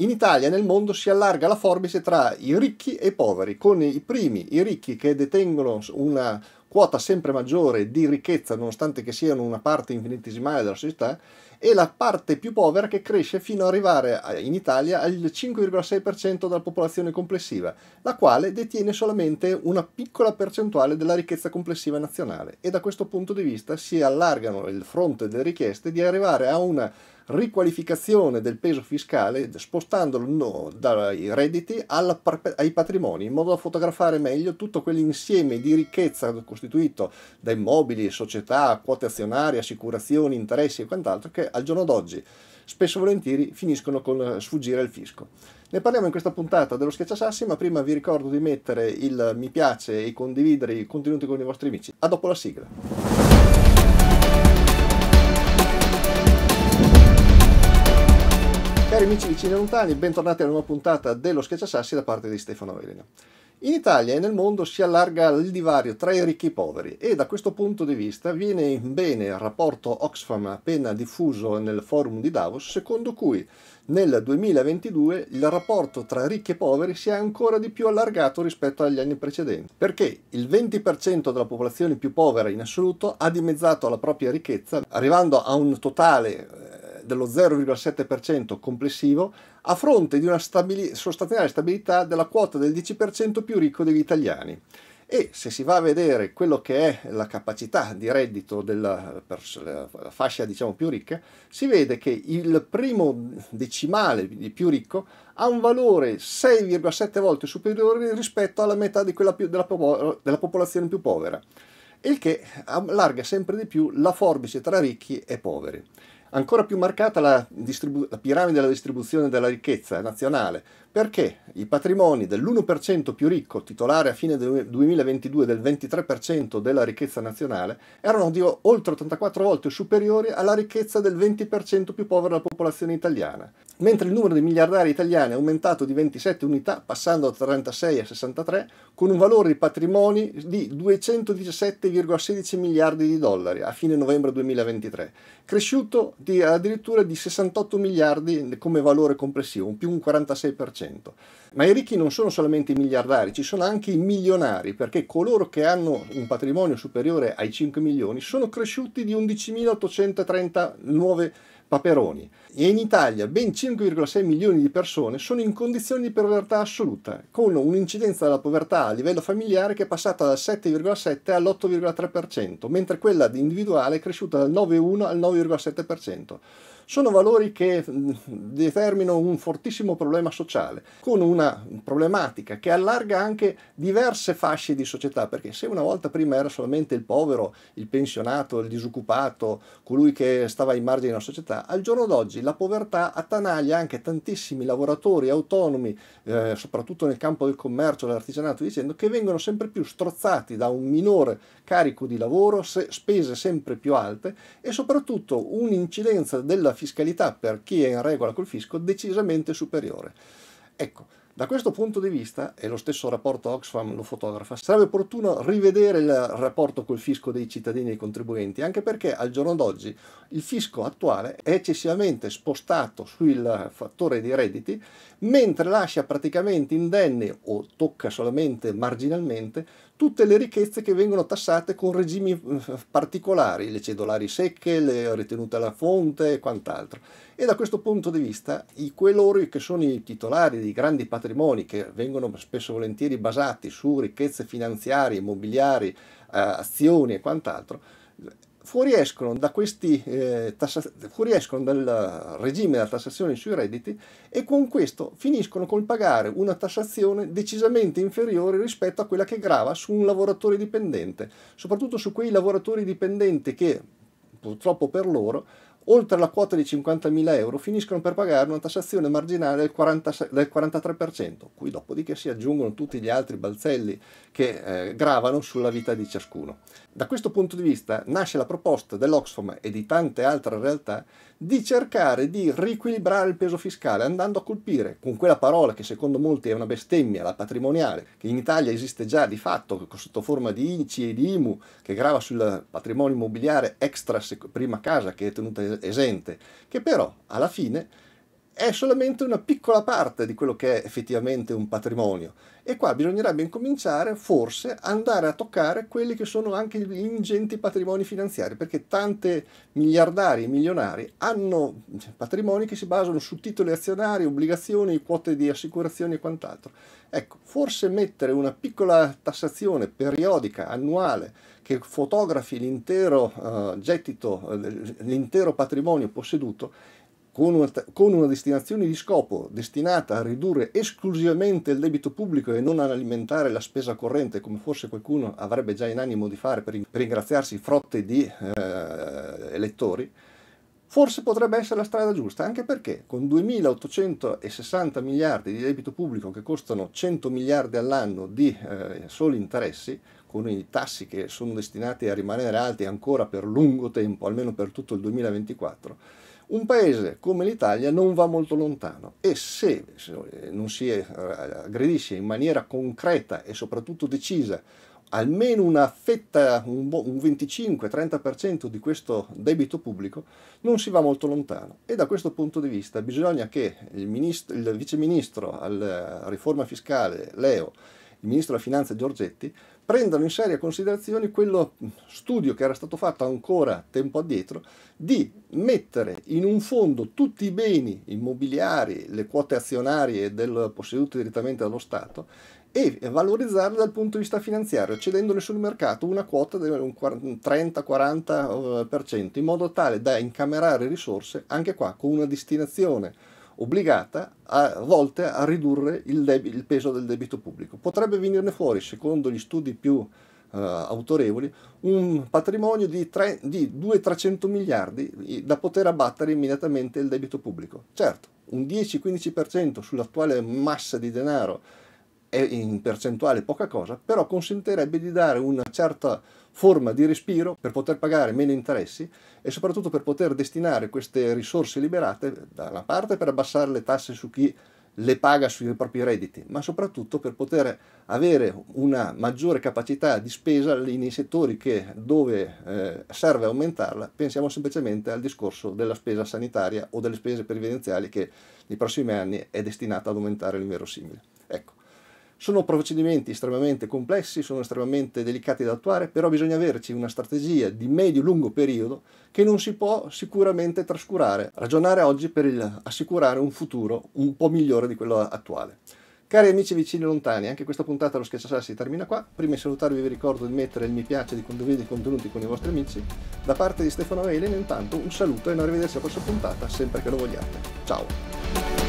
In Italia e nel mondo si allarga la forbice tra i ricchi e i poveri, con i primi, i ricchi che detengono una quota sempre maggiore di ricchezza, nonostante che siano una parte infinitesimale della società, e la parte più povera che cresce fino ad arrivare in Italia al 5,6% della popolazione complessiva, la quale detiene solamente una piccola percentuale della ricchezza complessiva nazionale. E da questo punto di vista si allargano il fronte delle richieste di arrivare a una riqualificazione del peso fiscale spostandolo no, dai redditi alla, ai patrimoni, in modo da fotografare meglio tutto quell'insieme di ricchezza costituito da immobili, società, quote azionarie, assicurazioni, interessi e quant'altro che al giorno d'oggi spesso e volentieri finiscono con sfuggire al fisco. Ne parliamo in questa puntata dello Schiacciasassi, ma prima vi ricordo di mettere il mi piace e condividere i contenuti con i vostri amici. A dopo la sigla. Cari amici vicini e lontani, bentornati alla nuova puntata dello Schiacciasassi da parte di Stefano Elena. In Italia e nel mondo si allarga il divario tra i ricchi e i poveri e da questo punto di vista viene bene il rapporto Oxfam appena diffuso nel forum di Davos secondo cui nel 2022 il rapporto tra ricchi e poveri si è ancora di più allargato rispetto agli anni precedenti perché il 20% della popolazione più povera in assoluto ha dimezzato la propria ricchezza arrivando a un totale eh, dello 0,7% complessivo a fronte di una stabili sostanziale stabilità della quota del 10% più ricco degli italiani. E se si va a vedere quello che è la capacità di reddito della fascia diciamo, più ricca, si vede che il primo decimale di più ricco ha un valore 6,7 volte superiore rispetto alla metà più, della, della popolazione più povera il che allarga sempre di più la forbice tra ricchi e poveri ancora più marcata la, la, piramide della distribuzione della ricchezza nazionale, perché i patrimoni dell'1% più ricco, titolare a fine del 2022 del 23% della ricchezza nazionale, erano di oltre 84 volte superiori alla ricchezza del 20% più povero della popolazione italiana mentre il numero di miliardari italiani è aumentato di 27 unità, passando da 36 a 63, con un valore di patrimoni di 217,16 miliardi di dollari a fine novembre 2023, cresciuto di, addirittura di 68 miliardi come valore complessivo, più un 46%. Ma i ricchi non sono solamente i miliardari, ci sono anche i milionari, perché coloro che hanno un patrimonio superiore ai 5 milioni sono cresciuti di 11.839 nuove Paperoni. E in Italia ben 5,6 milioni di persone sono in condizioni di povertà assoluta, con un'incidenza della povertà a livello familiare che è passata dal 7,7 all'8,3%, mentre quella individuale è cresciuta dal 9,1 al 9,7% sono valori che determinano un fortissimo problema sociale, con una problematica che allarga anche diverse fasce di società, perché se una volta prima era solamente il povero, il pensionato, il disoccupato, colui che stava ai margini della società, al giorno d'oggi la povertà attanaglia anche tantissimi lavoratori autonomi, eh, soprattutto nel campo del commercio, dell'artigianato, dicendo che vengono sempre più strozzati da un minore carico di lavoro, se, spese sempre più alte e soprattutto un'incidenza della fiscalità per chi è in regola col fisco decisamente superiore. Ecco, da questo punto di vista, e lo stesso rapporto Oxfam lo fotografa, sarebbe opportuno rivedere il rapporto col fisco dei cittadini e dei contribuenti, anche perché al giorno d'oggi il fisco attuale è eccessivamente spostato sul fattore dei redditi, mentre lascia praticamente indenni o tocca solamente marginalmente tutte le ricchezze che vengono tassate con regimi eh, particolari, le cedolari secche, le ritenute alla fonte e quant'altro. E da questo punto di vista, i, queloro che sono i titolari di grandi patrimoni, che vengono spesso e volentieri basati su ricchezze finanziarie, immobiliari, eh, azioni e quant'altro, fuoriescono, da questi, eh, tassa- fuoriescono dal regime della tassazione sui redditi e con questo finiscono col pagare una tassazione decisamente inferiore rispetto a quella che grava su un lavoratore dipendente, soprattutto su quei lavoratori dipendenti che purtroppo per loro oltre la quota di 50.000 euro, finiscono per pagare una tassazione marginale del, 40, del 43%, qui dopodiché si aggiungono tutti gli altri balzelli che eh, gravano sulla vita di ciascuno. Da questo punto di vista nasce la proposta dell'Oxfam e di tante altre realtà di cercare di riequilibrare il peso fiscale andando a colpire con quella parola che secondo molti è una bestemmia, la patrimoniale, che in Italia esiste già di fatto sotto forma di INCI e di IMU che grava sul patrimonio immobiliare extra prima casa che è tenuta esente, che però alla fine è solamente una piccola parte di quello che è effettivamente un patrimonio e qua bisognerebbe incominciare forse andare a toccare quelli che sono anche gli ingenti patrimoni finanziari perché tante miliardari e milionari hanno cioè, patrimoni che si basano su titoli azionari, obbligazioni, quote di assicurazioni e quant'altro. Ecco, forse mettere una piccola tassazione periodica, annuale, che fotografi l'intero uh, gettito, eh, l'intero patrimonio posseduto con una, con una, destinazione di scopo destinata a ridurre esclusivamente il debito pubblico e non ad alimentare la spesa corrente, come forse qualcuno avrebbe già in animo di fare per, per ringraziarsi frotte di eh, elettori, forse potrebbe essere la strada giusta, anche perché con 2.860 miliardi di debito pubblico che costano 100 miliardi all'anno di eh, soli interessi, con i tassi che sono destinati a rimanere alti ancora per lungo tempo, almeno per tutto il 2024, un paese come l'Italia non va molto lontano e se non si eh, aggredisce in maniera concreta e soprattutto decisa almeno una fetta, un 25-30% di questo debito pubblico, non si va molto lontano. E da questo punto di vista bisogna che il, ministro, il viceministro alla riforma fiscale, Leo, il ministro della Finanza Giorgetti, prendano in seria considerazione quello studio che era stato fatto ancora tempo addietro di mettere in un fondo tutti i beni immobiliari, le quote azionarie del posseduto direttamente dallo Stato e valorizzarle dal punto di vista finanziario, cedendone sul mercato una quota del 30-40% eh, in modo tale da incamerare risorse anche qua con una destinazione obbligata a volte a ridurre il, deb- il peso del debito pubblico. Potrebbe venirne fuori, secondo gli studi più Uh, autorevoli, un patrimonio di, tre, di 200-300 miliardi da poter abbattere immediatamente il debito pubblico. Certo, un 10-15% sull'attuale massa di denaro è in percentuale poca cosa, però consentirebbe di dare una certa forma di respiro per poter pagare meno interessi e soprattutto per poter destinare queste risorse liberate da una parte per abbassare le tasse su chi le paga sui propri redditi, ma soprattutto per poter avere una maggiore capacità di spesa nei settori che, dove eh, serve aumentarla, pensiamo semplicemente al discorso della spesa sanitaria o delle spese previdenziali che nei prossimi anni è destinata ad aumentare l'inverosimile. Sono procedimenti estremamente complessi, sono estremamente delicati da attuare, però bisogna averci una strategia di medio-lungo periodo che non si può sicuramente trascurare. Ragionare oggi per il, assicurare un futuro un po' migliore di quello attuale. Cari amici vicini e lontani, anche questa puntata dello si termina qua. Prima di salutarvi vi ricordo di mettere il mi piace e di condividere i contenuti con i vostri amici. Da parte di Stefano Eilen intanto un saluto e un arrivederci alla prossima puntata, sempre che lo vogliate. Ciao!